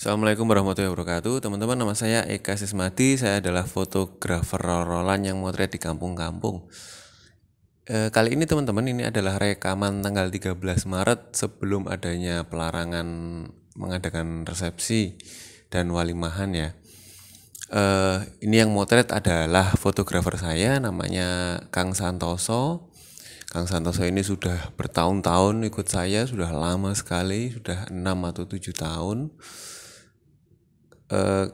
Assalamualaikum warahmatullahi wabarakatuh Teman-teman nama saya Eka Sismati Saya adalah fotografer rolan yang motret di kampung-kampung e, Kali ini teman-teman ini adalah rekaman tanggal 13 Maret Sebelum adanya pelarangan mengadakan resepsi dan walimahan ya e, Ini yang motret adalah fotografer saya namanya Kang Santoso Kang Santoso ini sudah bertahun-tahun ikut saya, sudah lama sekali, sudah 6 atau 7 tahun Eh,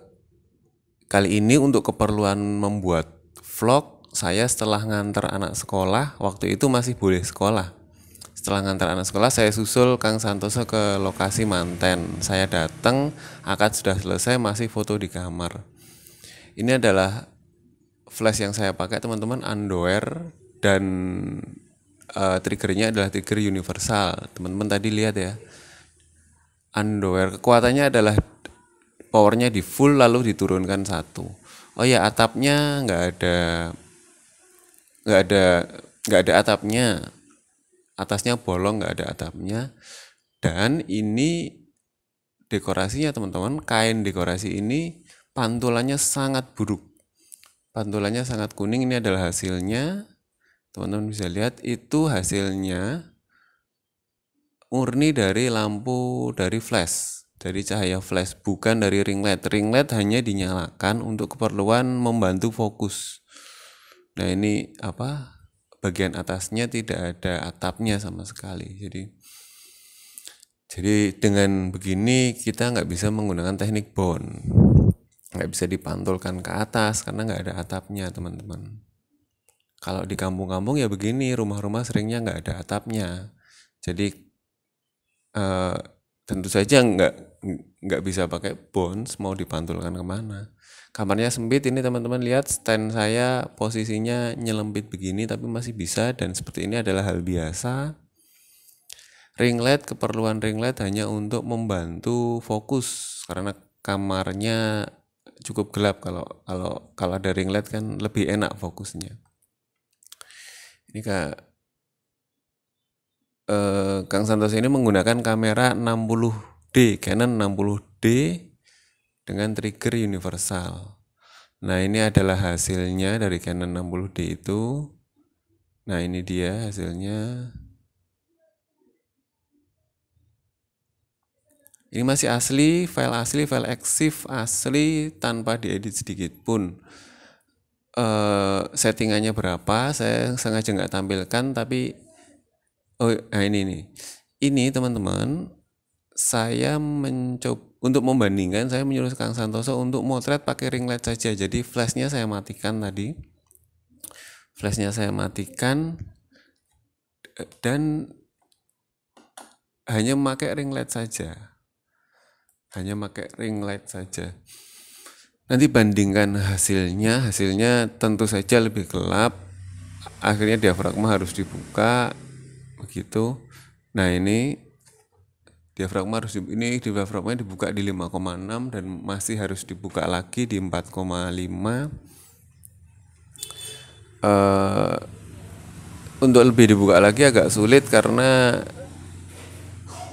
kali ini untuk keperluan membuat vlog saya setelah ngantar anak sekolah waktu itu masih boleh sekolah setelah ngantar anak sekolah saya susul Kang Santoso ke lokasi Manten saya datang akad sudah selesai masih foto di kamar ini adalah flash yang saya pakai teman-teman underwear dan uh, triggernya adalah trigger universal teman-teman tadi lihat ya underwear kekuatannya adalah powernya di full lalu diturunkan satu oh ya atapnya nggak ada nggak ada nggak ada atapnya atasnya bolong nggak ada atapnya dan ini dekorasinya teman-teman kain dekorasi ini pantulannya sangat buruk pantulannya sangat kuning ini adalah hasilnya teman-teman bisa lihat itu hasilnya murni dari lampu dari flash dari cahaya flash bukan dari ring light. Ring light hanya dinyalakan untuk keperluan membantu fokus. Nah, ini apa? Bagian atasnya tidak ada atapnya sama sekali. Jadi jadi dengan begini kita nggak bisa menggunakan teknik bone. Nggak bisa dipantulkan ke atas karena nggak ada atapnya, teman-teman. Kalau di kampung-kampung ya begini, rumah-rumah seringnya nggak ada atapnya. Jadi eh, tentu saja nggak nggak bisa pakai bonds mau dipantulkan kemana kamarnya sempit ini teman-teman lihat stand saya posisinya nyelempit begini tapi masih bisa dan seperti ini adalah hal biasa ring light keperluan ring light hanya untuk membantu fokus karena kamarnya cukup gelap kalau kalau kalau ada ring light kan lebih enak fokusnya ini kak Eh, Kang Santoso ini menggunakan kamera 60D, Canon 60D dengan trigger universal. Nah, ini adalah hasilnya dari Canon 60D itu. Nah, ini dia hasilnya. Ini masih asli, file asli, file EXIF asli tanpa diedit sedikit pun. E, settingannya berapa? Saya sengaja nggak tampilkan, tapi Oh, nah ini nih. Ini teman-teman, saya mencoba untuk membandingkan saya menyuruh Kang Santoso untuk motret pakai ring light saja. Jadi flashnya saya matikan tadi. Flashnya saya matikan e, dan hanya memakai ring light saja. Hanya pakai light saja. Nanti bandingkan hasilnya, hasilnya tentu saja lebih gelap. Akhirnya diafragma harus dibuka, begitu nah ini diafragma harus ini diafragma dibuka di 5,6 dan masih harus dibuka lagi di 4,5 uh, eh, untuk lebih dibuka lagi agak sulit karena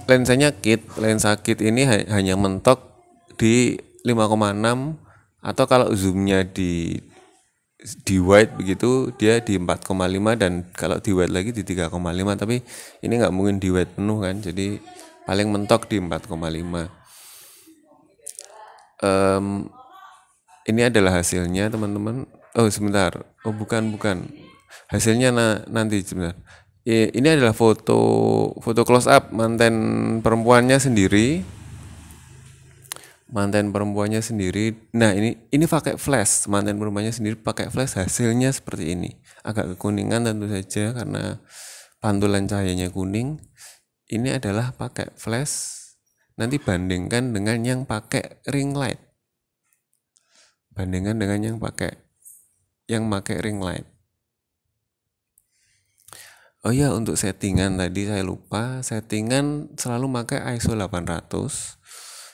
lensanya kit lensa kit ini hanya mentok di 5,6 atau kalau zoomnya di di white begitu dia di 4,5 dan kalau di white lagi di 3,5 tapi ini nggak mungkin di white penuh kan jadi paling mentok di 4,5 um, ini adalah hasilnya teman-teman oh sebentar oh bukan bukan hasilnya na nanti sebentar ini adalah foto foto close up manten perempuannya sendiri mantan perempuannya sendiri nah ini ini pakai flash mantan perempuannya sendiri pakai flash hasilnya seperti ini agak kekuningan tentu saja karena pantulan cahayanya kuning ini adalah pakai flash nanti bandingkan dengan yang pakai ring light bandingkan dengan yang pakai yang pakai ring light Oh ya untuk settingan tadi saya lupa settingan selalu pakai ISO 800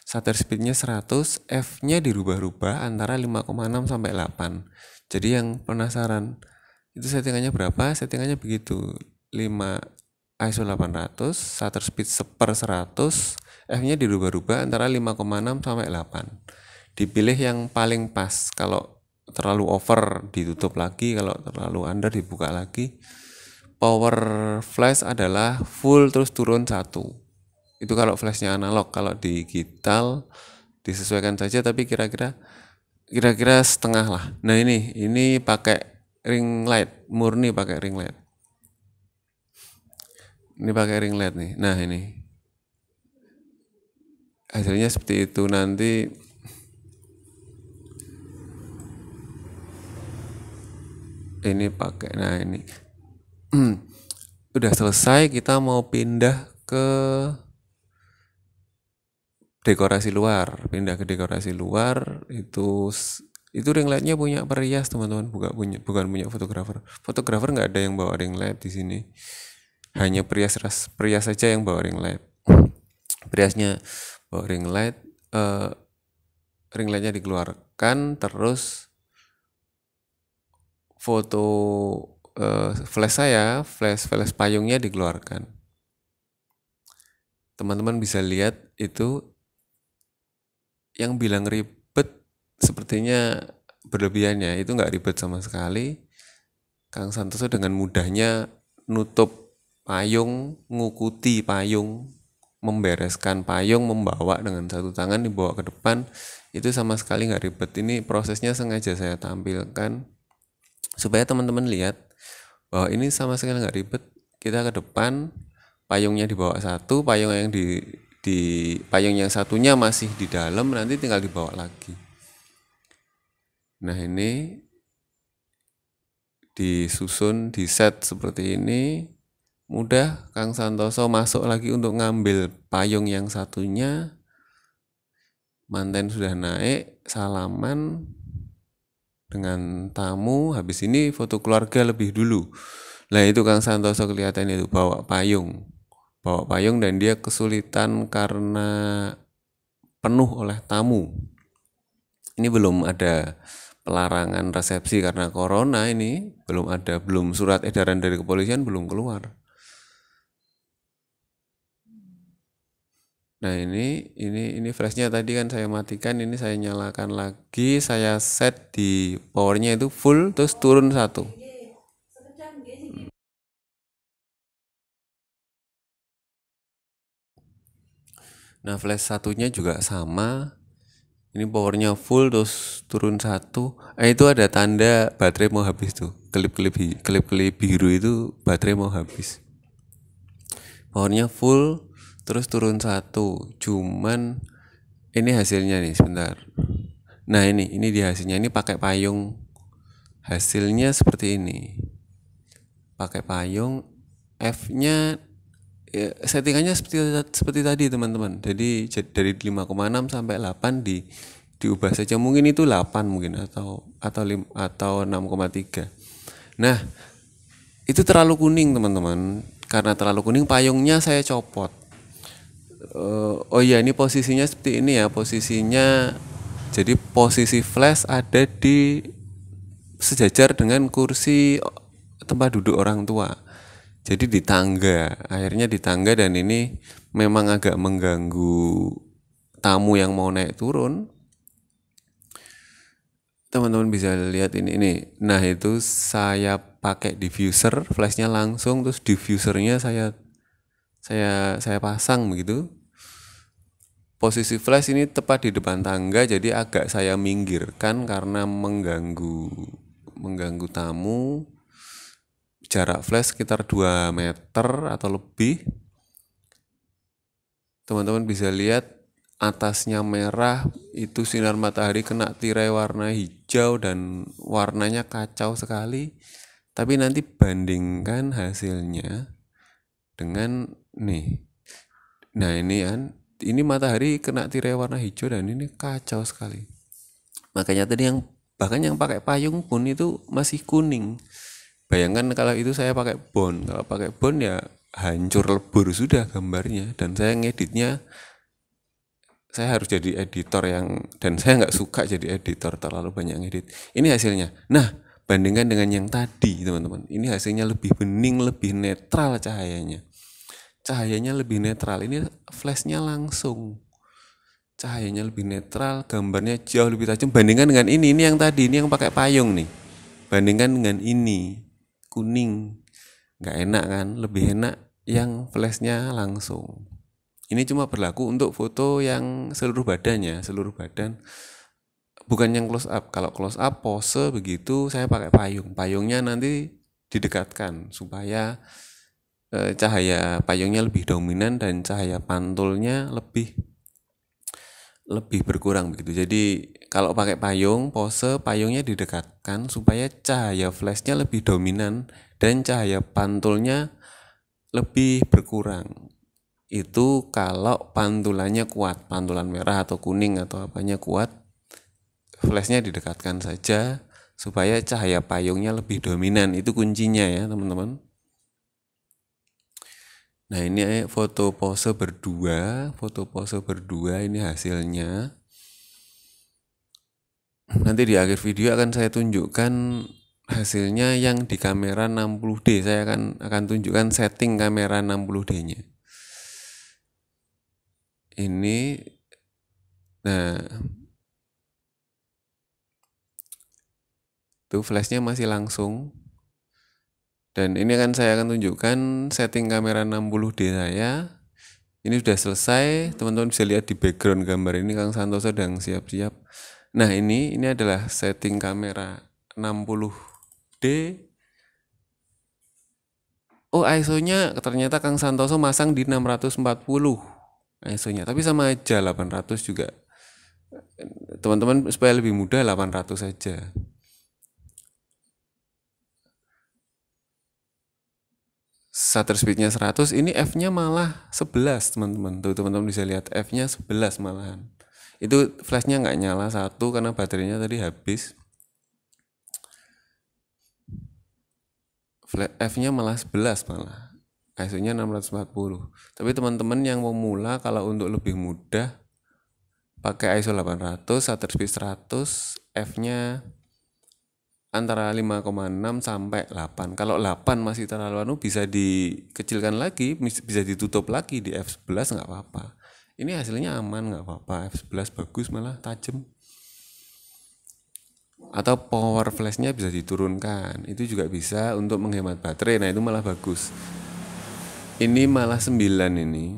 shutter speednya 100 f nya dirubah-rubah antara 5,6 sampai 8 jadi yang penasaran itu settingannya berapa settingannya begitu 5 ISO 800 shutter speed 1 per 100 f nya dirubah-rubah antara 5,6 sampai 8 dipilih yang paling pas kalau terlalu over ditutup lagi kalau terlalu under dibuka lagi power flash adalah full terus turun satu itu kalau flashnya analog kalau digital disesuaikan saja tapi kira-kira kira-kira setengah lah nah ini ini pakai ring light murni pakai ring light ini pakai ring light nih nah ini hasilnya seperti itu nanti ini pakai nah ini udah selesai kita mau pindah ke dekorasi luar pindah ke dekorasi luar itu itu ring lightnya punya perias teman-teman bukan punya bukan punya fotografer fotografer nggak ada yang bawa ring light di sini hanya perias ras perias saja yang bawa ring light periasnya bawa ring ringlight uh, eh, lightnya dikeluarkan terus foto uh, flash saya flash flash payungnya dikeluarkan teman-teman bisa lihat itu yang bilang ribet sepertinya berlebihannya itu nggak ribet sama sekali. Kang Santoso dengan mudahnya nutup payung, ngukuti payung, membereskan payung, membawa dengan satu tangan dibawa ke depan itu sama sekali nggak ribet. Ini prosesnya sengaja saya tampilkan supaya teman-teman lihat bahwa ini sama sekali nggak ribet. Kita ke depan, payungnya dibawa satu, payung yang di di payung yang satunya masih di dalam nanti tinggal dibawa lagi nah ini disusun di set seperti ini mudah Kang Santoso masuk lagi untuk ngambil payung yang satunya manten sudah naik salaman dengan tamu habis ini foto keluarga lebih dulu nah itu Kang Santoso kelihatan itu bawa payung bawa payung dan dia kesulitan karena penuh oleh tamu. Ini belum ada pelarangan resepsi karena corona ini belum ada belum surat edaran dari kepolisian belum keluar. Nah ini ini ini flashnya tadi kan saya matikan ini saya nyalakan lagi saya set di powernya itu full terus turun satu. Nah flash satunya juga sama. Ini powernya full terus turun satu. Eh itu ada tanda baterai mau habis tuh. Kelip-kelip kelip-kelip biru itu baterai mau habis. Powernya full terus turun satu. Cuman ini hasilnya nih sebentar. Nah ini ini di hasilnya. Ini pakai payung. Hasilnya seperti ini. Pakai payung F-nya ya, settingannya seperti seperti tadi teman-teman jadi dari 5,6 sampai 8 di diubah saja mungkin itu 8 mungkin atau atau lim, atau 6,3 nah itu terlalu kuning teman-teman karena terlalu kuning payungnya saya copot uh, oh iya ini posisinya seperti ini ya posisinya jadi posisi flash ada di sejajar dengan kursi tempat duduk orang tua jadi di tangga akhirnya di tangga dan ini memang agak mengganggu tamu yang mau naik turun teman-teman bisa lihat ini ini nah itu saya pakai diffuser flashnya langsung terus diffusernya saya saya saya pasang begitu posisi flash ini tepat di depan tangga jadi agak saya minggirkan karena mengganggu mengganggu tamu jarak flash sekitar 2 meter atau lebih. Teman-teman bisa lihat atasnya merah itu sinar matahari kena tirai warna hijau dan warnanya kacau sekali tapi nanti bandingkan hasilnya dengan nih nah ini kan ini matahari kena tirai warna hijau dan ini kacau sekali makanya tadi yang bahkan yang pakai payung pun itu masih kuning bayangkan kalau itu saya pakai bon. kalau pakai bon ya hancur lebur sudah gambarnya dan saya ngeditnya saya harus jadi editor yang dan saya nggak suka jadi editor terlalu banyak ngedit ini hasilnya nah bandingkan dengan yang tadi teman-teman ini hasilnya lebih bening lebih netral cahayanya cahayanya lebih netral ini flashnya langsung cahayanya lebih netral gambarnya jauh lebih tajam bandingkan dengan ini ini yang tadi ini yang pakai payung nih bandingkan dengan ini kuning nggak enak kan lebih enak yang flashnya langsung ini cuma berlaku untuk foto yang seluruh badannya seluruh badan bukan yang close up kalau close up pose begitu saya pakai payung payungnya nanti didekatkan supaya eh, cahaya payungnya lebih dominan dan cahaya pantulnya lebih lebih berkurang begitu. Jadi kalau pakai payung, pose payungnya didekatkan supaya cahaya flashnya lebih dominan dan cahaya pantulnya lebih berkurang. Itu kalau pantulannya kuat, pantulan merah atau kuning atau apanya kuat, flashnya didekatkan saja supaya cahaya payungnya lebih dominan. Itu kuncinya ya teman-teman. Nah ini eh, foto pose berdua, foto pose berdua ini hasilnya. Nanti di akhir video akan saya tunjukkan hasilnya yang di kamera 60D. Saya akan akan tunjukkan setting kamera 60D-nya. Ini nah tuh flashnya masih langsung dan ini akan saya akan tunjukkan setting kamera 60D saya ini sudah selesai teman-teman bisa lihat di background gambar ini Kang Santoso sedang siap-siap nah ini ini adalah setting kamera 60D oh ISO-nya ternyata Kang Santoso masang di 640 ISO-nya. Tapi sama aja 800 juga. Teman-teman supaya lebih mudah 800 saja. shutter speednya 100 ini F-nya malah 11 teman-teman tuh teman-teman bisa lihat F-nya 11 malahan itu flashnya nggak nyala satu karena baterainya tadi habis F-nya malah 11 malah ISO-nya 640 tapi teman-teman yang mau mula kalau untuk lebih mudah pakai ISO 800 shutter speed 100 F-nya antara 5,6 sampai 8. Kalau 8 masih terlalu anu bisa dikecilkan lagi, bisa ditutup lagi di F11 nggak apa-apa. Ini hasilnya aman nggak apa-apa, F11 bagus malah tajam. Atau power flashnya bisa diturunkan, itu juga bisa untuk menghemat baterai, nah itu malah bagus. Ini malah 9 ini.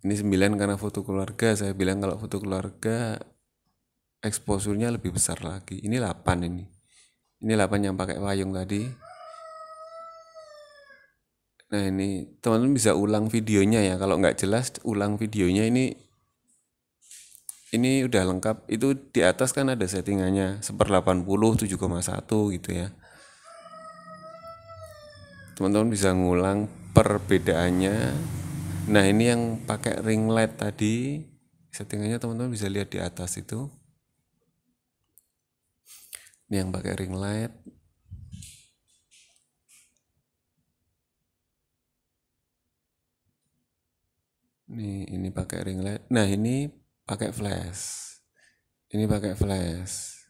Ini 9 karena foto keluarga, saya bilang kalau foto keluarga eksposurnya lebih besar lagi ini 8 ini ini 8 yang pakai payung tadi nah ini teman-teman bisa ulang videonya ya kalau nggak jelas ulang videonya ini ini udah lengkap itu di atas kan ada settingannya seper 80 7,1 gitu ya teman-teman bisa ngulang perbedaannya nah ini yang pakai ring light tadi settingannya teman-teman bisa lihat di atas itu ini yang pakai ring light ini ini pakai ring light nah ini pakai flash ini pakai flash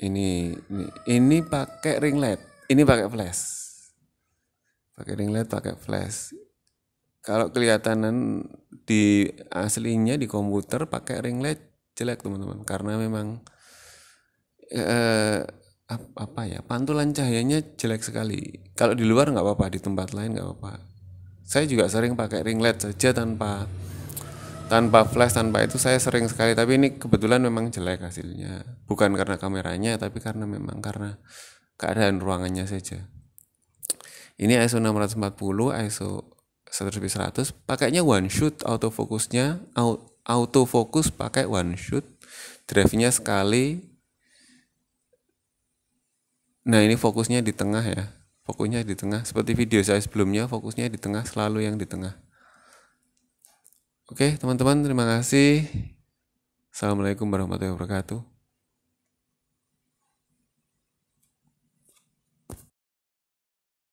ini ini, ini pakai ring light ini pakai flash pakai ring light pakai flash kalau kelihatan di aslinya di komputer pakai ring light jelek teman-teman karena memang eh, apa ya pantulan cahayanya jelek sekali. Kalau di luar nggak apa-apa, di tempat lain nggak apa-apa. Saya juga sering pakai ringlet saja tanpa tanpa flash tanpa itu saya sering sekali tapi ini kebetulan memang jelek hasilnya bukan karena kameranya tapi karena memang karena keadaan ruangannya saja ini ISO 640 ISO 1100 pakainya one shoot autofocusnya autofocus pakai one shoot drive-nya sekali Nah ini fokusnya di tengah ya, fokusnya di tengah. Seperti video saya sebelumnya, fokusnya di tengah, selalu yang di tengah. Oke teman-teman, terima kasih. Assalamualaikum warahmatullahi wabarakatuh.